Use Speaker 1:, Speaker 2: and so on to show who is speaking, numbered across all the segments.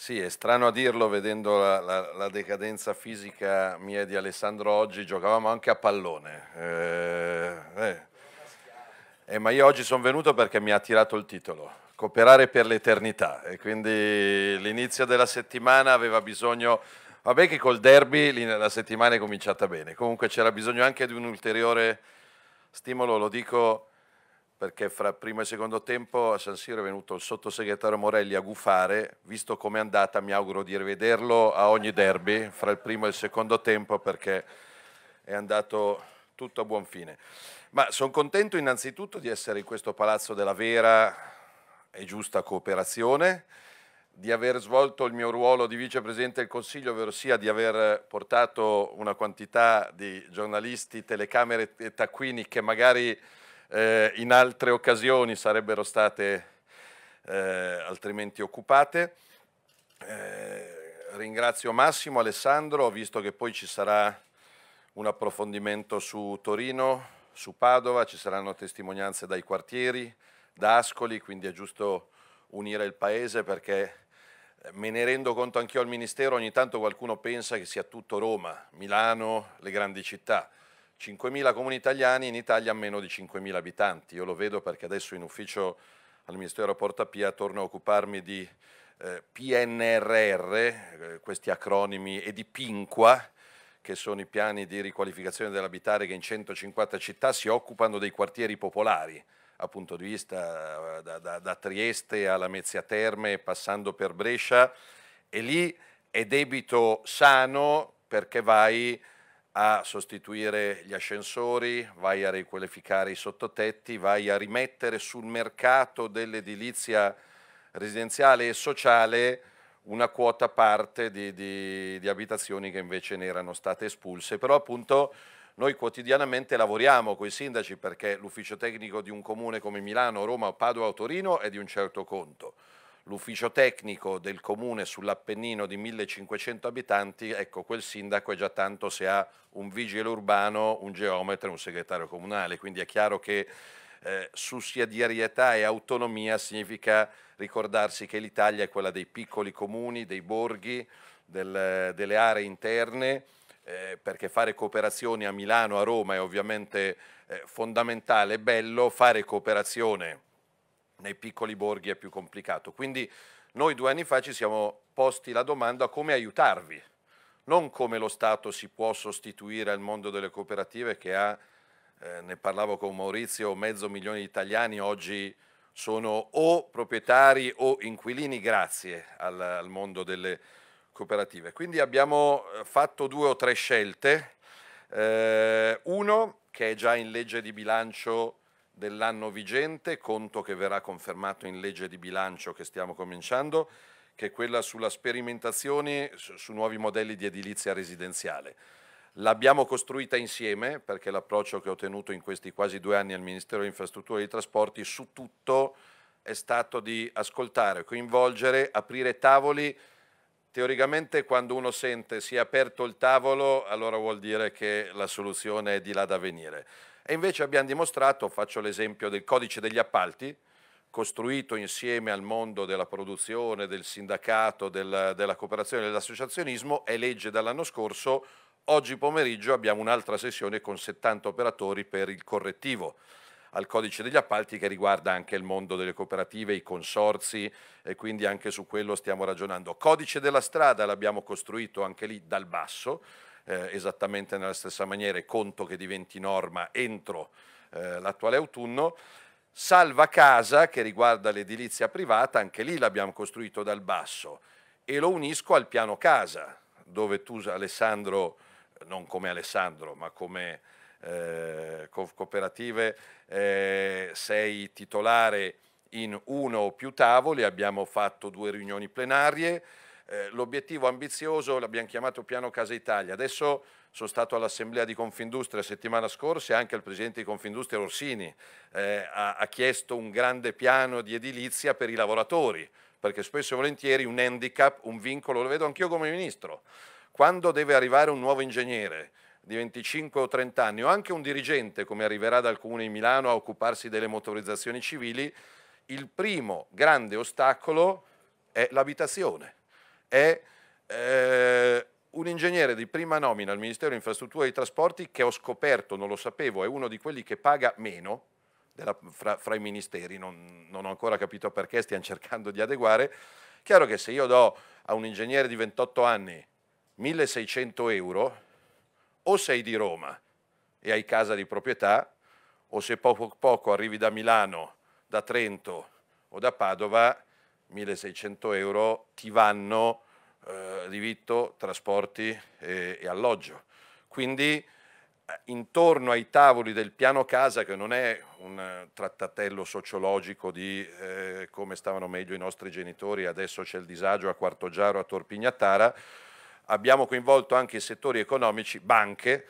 Speaker 1: Sì, è strano a dirlo vedendo la, la, la, decadenza fisica mia e di Alessandro oggi, giocavamo anche a pallone. Eh, eh. Eh, ma io oggi sono venuto perché mi ha tirato il titolo, cooperare per l'eternità. E quindi l'inizio della settimana aveva bisogno, vabbè che col derby la settimana è cominciata bene, comunque c'era bisogno anche di un ulteriore stimolo, lo dico perché fra primo e secondo tempo a San Siro è venuto il sottosegretario Morelli a gufare, visto com'è andata mi auguro di rivederlo a ogni derby, fra il primo e il secondo tempo perché è andato tutto a buon fine. Ma sono contento innanzitutto di essere in questo Palazzo della Vera e giusta cooperazione, di aver svolto il mio ruolo di vicepresidente del Consiglio, ovvero sia di aver portato una quantità di giornalisti, telecamere e taccuini che magari eh, in altre occasioni sarebbero state eh, altrimenti occupate. Eh, ringrazio Massimo, Alessandro, ho visto che poi ci sarà un approfondimento su Torino, su Padova, ci saranno testimonianze dai quartieri, da Ascoli, quindi è giusto unire il Paese perché eh, me ne rendo conto anch'io al Ministero, ogni tanto qualcuno pensa che sia tutto Roma, Milano, le grandi città. 5.000 comuni italiani in Italia meno di 5.000 abitanti. Io lo vedo perché adesso in ufficio al Ministero Porta Pia torno a occuparmi di eh, PNRR, eh, questi acronimi, e di PINQUA, che sono i piani di riqualificazione dell'abitare che in 150 città si occupano dei quartieri popolari, a punto di vista eh, da, da, da Trieste alla Mezzia Terme, passando per Brescia, e lì è debito sano perché vai a sostituire gli ascensori, vai a riqualificare i sottotetti, vai a rimettere sul mercato dell'edilizia residenziale e sociale una quota parte di, di, di, abitazioni che invece ne erano state espulse. Però appunto noi quotidianamente lavoriamo con i sindaci perché l'ufficio tecnico di un comune come Milano, Roma, Padova o Torino è di un certo conto l'ufficio tecnico del comune sull'Appennino di 1500 abitanti, ecco quel sindaco è già tanto se ha un vigile urbano, un geometra un segretario comunale, quindi è chiaro che eh, sussidiarietà e autonomia significa ricordarsi che l'Italia è quella dei piccoli comuni, dei borghi, del, delle aree interne, eh, perché fare cooperazioni a Milano, a Roma è ovviamente eh, fondamentale, bello, fare cooperazione nei piccoli borghi è più complicato. Quindi noi due anni fa ci siamo posti la domanda come aiutarvi, non come lo Stato si può sostituire al mondo delle cooperative che ha, eh, ne parlavo con Maurizio, mezzo milione di italiani oggi sono o proprietari o inquilini grazie al, al mondo delle cooperative. Quindi abbiamo eh, fatto due o tre scelte. Eh, uno che è già in legge di bilancio dell'anno vigente, conto che verrà confermato in legge di bilancio che stiamo cominciando, che è quella sulla sperimentazione su nuovi modelli di edilizia residenziale. L'abbiamo costruita insieme perché l'approccio che ho tenuto in questi quasi due anni al Ministero delle Infrastrutture e dei Trasporti su tutto è stato di ascoltare, coinvolgere, aprire tavoli. Teoricamente quando uno sente si è aperto il tavolo allora vuol dire che la soluzione è di là da venire. E invece abbiamo dimostrato, faccio l'esempio del codice degli appalti, costruito insieme al mondo della produzione, del sindacato, del, della cooperazione e dell'associazionismo, è legge dall'anno scorso. Oggi pomeriggio abbiamo un'altra sessione con 70 operatori per il correttivo al codice degli appalti che riguarda anche il mondo delle cooperative, i consorzi e quindi anche su quello stiamo ragionando. Codice della strada l'abbiamo costruito anche lì dal basso, eh, esattamente nella stessa maniera e conto che diventi norma entro eh, l'attuale autunno. Salva casa che riguarda l'edilizia privata, anche lì l'abbiamo costruito dal basso e lo unisco al piano casa, dove tu Alessandro, non come Alessandro, ma come eh, cooperative, eh, sei titolare in uno o più tavoli, abbiamo fatto due riunioni plenarie, eh, l'obiettivo ambizioso l'abbiamo chiamato Piano Casa Italia. Adesso sono stato all'Assemblea di Confindustria settimana scorsa e anche il Presidente di Confindustria Orsini eh, ha, ha chiesto un grande piano di edilizia per i lavoratori, perché spesso e volentieri un handicap, un vincolo, lo vedo anch'io come Ministro. Quando deve arrivare un nuovo ingegnere, di 25 o 30 anni o anche un dirigente come arriverà dal Comune di Milano a occuparsi delle motorizzazioni civili, il primo grande ostacolo è l'abitazione è eh, un ingegnere di prima nomina al Ministero Infrastrutture e dei Trasporti che ho scoperto, non lo sapevo, è uno di quelli che paga meno della, fra, fra, i ministeri, non, non ho ancora capito perché, stiamo cercando di adeguare. Chiaro che se io do a un ingegnere di 28 anni 1600 euro, o sei di Roma e hai casa di proprietà, o se poco poco arrivi da Milano, da Trento o da Padova 1600 euro ti vanno eh, vitto, trasporti e, e alloggio. Quindi eh, intorno ai tavoli del piano casa, che non è un trattatello sociologico di eh, come stavano meglio i nostri genitori, adesso c'è il disagio a Quartogiaro, a Torpignatara, abbiamo coinvolto anche i settori economici, banche,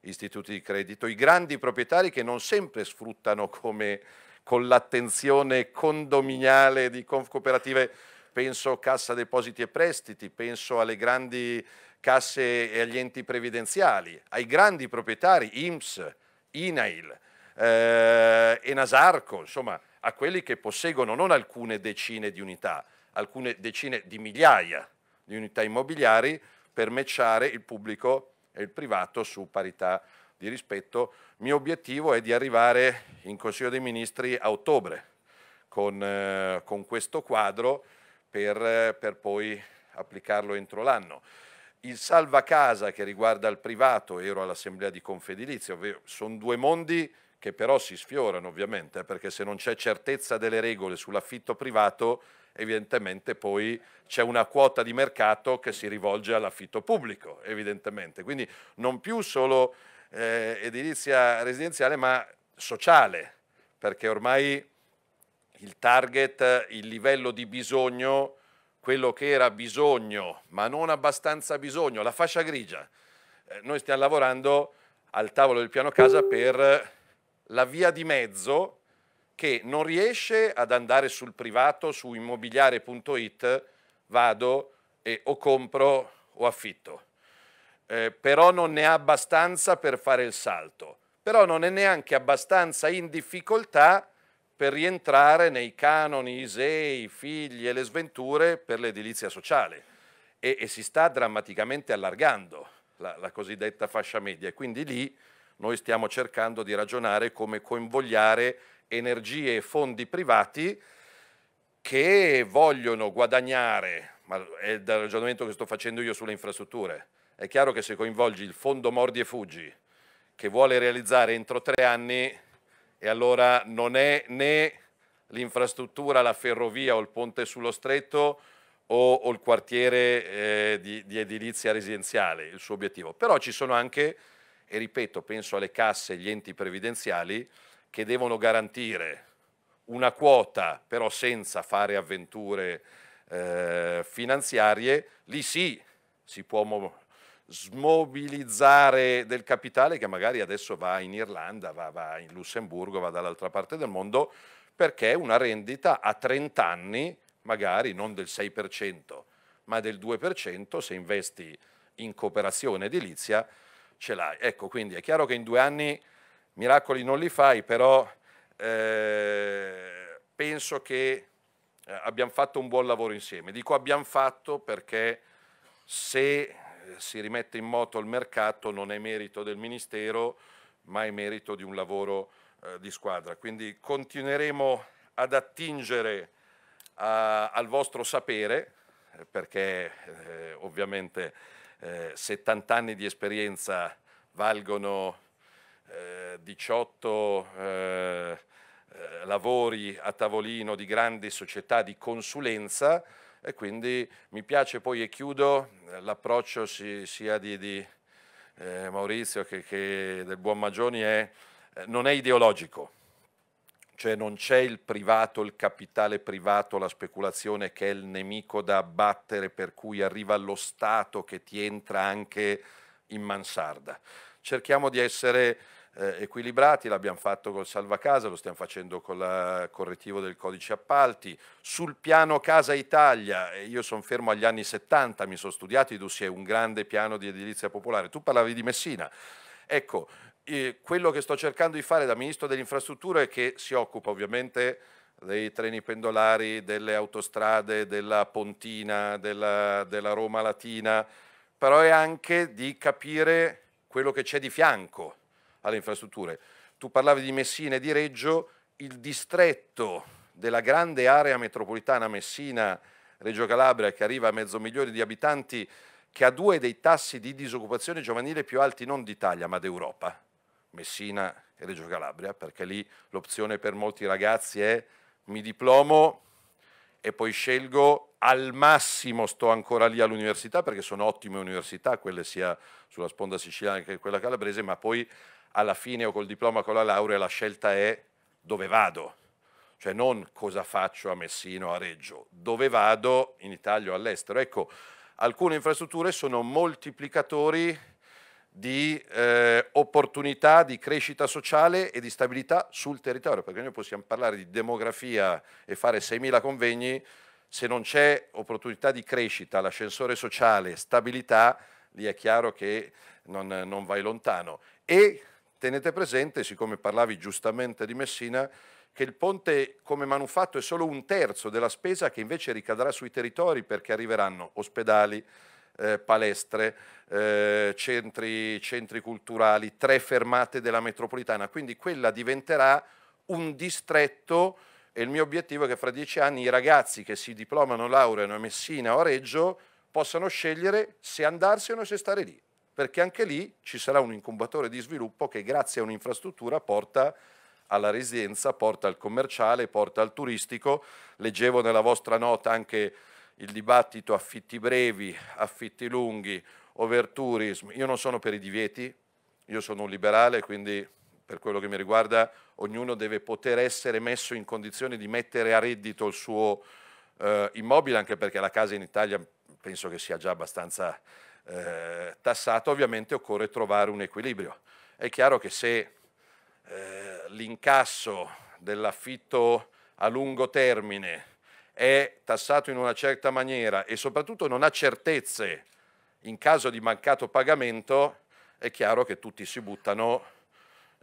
Speaker 1: istituti di credito, i grandi proprietari che non sempre sfruttano come con l'attenzione condominiale di conf cooperative, penso Cassa Depositi e Prestiti, penso alle grandi casse e agli enti previdenziali, ai grandi proprietari, IMS, INAIL, eh, Nasarco, insomma a quelli che posseggono non alcune decine di unità, alcune decine di migliaia di unità immobiliari per mecciare il pubblico e il privato su parità di rispetto, mio obiettivo è di arrivare in Consiglio dei Ministri a ottobre con, eh, con questo quadro per, per poi applicarlo entro l'anno. Il salva casa che riguarda il privato, ero all'assemblea di Confedilizia, sono due mondi che però si sfiorano ovviamente, perché se non c'è certezza delle regole sull'affitto privato, evidentemente poi c'è una quota di mercato che si rivolge all'affitto pubblico, evidentemente. Quindi non più solo eh, edilizia residenziale ma sociale, perché ormai il target, il livello di bisogno, quello che era bisogno, ma non abbastanza bisogno, la fascia grigia. Eh, noi stiamo lavorando al tavolo del piano casa per la via di mezzo che non riesce ad andare sul privato, su immobiliare.it, vado e o compro o affitto eh, però non ne ha abbastanza per fare il salto, però non è neanche abbastanza in difficoltà per rientrare nei canoni ISEI, i figli e le sventure per l'edilizia sociale e, e si sta drammaticamente allargando la, la cosiddetta fascia media e quindi lì noi stiamo cercando di ragionare come convogliare energie e fondi privati che vogliono guadagnare, ma è il ragionamento che sto facendo io sulle infrastrutture, è chiaro che se coinvolgi il fondo Mordi e Fuggi, che vuole realizzare entro tre anni, e allora non è né l'infrastruttura, la ferrovia o il ponte sullo stretto o, o il quartiere eh, di, di edilizia residenziale, il suo obiettivo. Però ci sono anche, e ripeto, penso alle casse e agli enti previdenziali, che devono garantire una quota, però senza fare avventure eh, finanziarie, lì sì si può smobilizzare del capitale che magari adesso va in Irlanda, va, va in Lussemburgo, va dall'altra parte del mondo, perché una rendita a 30 anni, magari non del 6%, ma del 2%, se investi in cooperazione edilizia, ce l'hai. Ecco, quindi è chiaro che in due anni miracoli non li fai, però eh, penso che eh, abbiamo fatto un buon lavoro insieme. Dico abbiamo fatto perché se si rimette in moto il mercato non è merito del Ministero, ma è merito di un lavoro eh, di squadra. Quindi continueremo ad attingere a, al vostro sapere, eh, perché eh, ovviamente eh, 70 anni di esperienza valgono 18 eh, eh, lavori a tavolino di grandi società di consulenza, e quindi mi piace poi e chiudo eh, l'approccio si, sia di, di eh, Maurizio che, che, del buon Magioni è eh, non è ideologico cioè non c'è il privato, il capitale privato, la speculazione che è il nemico da abbattere per cui arriva lo Stato che ti entra anche in mansarda. Cerchiamo di essere eh, equilibrati, l'abbiamo fatto col casa, lo stiamo facendo con il eh, correttivo del codice appalti, sul piano Casa Italia, eh, io sono fermo agli anni 70, mi sono studiato, Idussi è un grande piano di edilizia popolare, tu parlavi di Messina, ecco, eh, quello che sto cercando di fare da Ministro delle Infrastrutture è che si occupa ovviamente dei treni pendolari, delle autostrade, della Pontina, della, della Roma Latina, però è anche di capire quello che c'è di fianco alle infrastrutture. Tu parlavi di Messina e di Reggio, il distretto della grande area metropolitana Messina-Reggio Calabria che arriva a mezzo milione di abitanti, che ha due dei tassi di disoccupazione giovanile più alti non d'Italia ma d'Europa, Messina e Reggio Calabria, perché lì l'opzione per molti ragazzi è mi diplomo e poi scelgo al massimo sto ancora lì all'università perché sono ottime università, quelle sia sulla sponda siciliana che quella calabrese, ma poi alla fine o col diploma o con la laurea la scelta è dove vado, cioè non cosa faccio a Messina o a Reggio, dove vado in Italia o all'estero. Ecco, alcune infrastrutture sono moltiplicatori di eh, opportunità di crescita sociale e di stabilità sul territorio, perché noi possiamo parlare di demografia e fare 6.000 convegni, se non c'è opportunità di crescita, l'ascensore sociale, stabilità, lì è chiaro che non, non vai lontano. E Tenete presente, siccome parlavi giustamente di Messina, che il ponte come manufatto è solo un terzo della spesa che invece ricadrà sui territori perché arriveranno ospedali, eh, palestre, eh, centri, centri culturali, tre fermate della metropolitana, quindi quella diventerà un distretto e il mio obiettivo è che fra dieci anni i ragazzi che si diplomano, laureano a Messina o a Reggio possano scegliere se andarsene o se stare lì perché anche lì ci sarà un incubatore di sviluppo che grazie a un'infrastruttura porta alla residenza, porta al commerciale, porta al turistico. Leggevo nella vostra nota anche il dibattito affitti brevi, affitti lunghi, overtourism. Io non sono per i divieti, io sono un liberale, quindi per quello che mi riguarda ognuno deve poter essere messo in condizione di mettere a reddito il suo eh, immobile, anche perché la casa in Italia penso che sia già abbastanza eh, tassata, ovviamente occorre trovare un equilibrio. È chiaro che se eh, l'incasso dell'affitto a lungo termine è tassato in una certa maniera e soprattutto non ha certezze in caso di mancato pagamento, è chiaro che tutti si buttano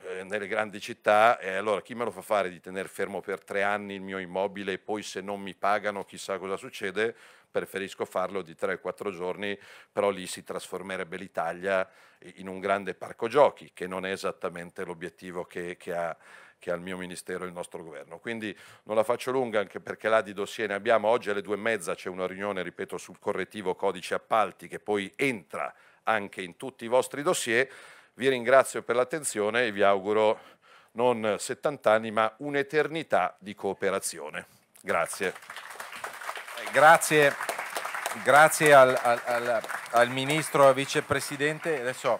Speaker 1: eh, nelle grandi città e allora chi me lo fa fare di tenere fermo per tre anni il mio immobile e poi se non mi pagano chissà cosa succede, preferisco farlo di 3-4 giorni, però lì si trasformerebbe l'Italia in un grande parco giochi, che non è esattamente l'obiettivo che, che ha che al mio ministero e il nostro governo. Quindi non la faccio lunga anche perché là di dossier ne abbiamo. Oggi alle due e mezza c'è una riunione, ripeto, sul correttivo codice appalti che poi entra anche in tutti i vostri dossier. Vi ringrazio per l'attenzione e vi auguro non 70 anni ma un'eternità di cooperazione. Grazie. Grazie, grazie al, al, al, al Ministro, al Vicepresidente. Adesso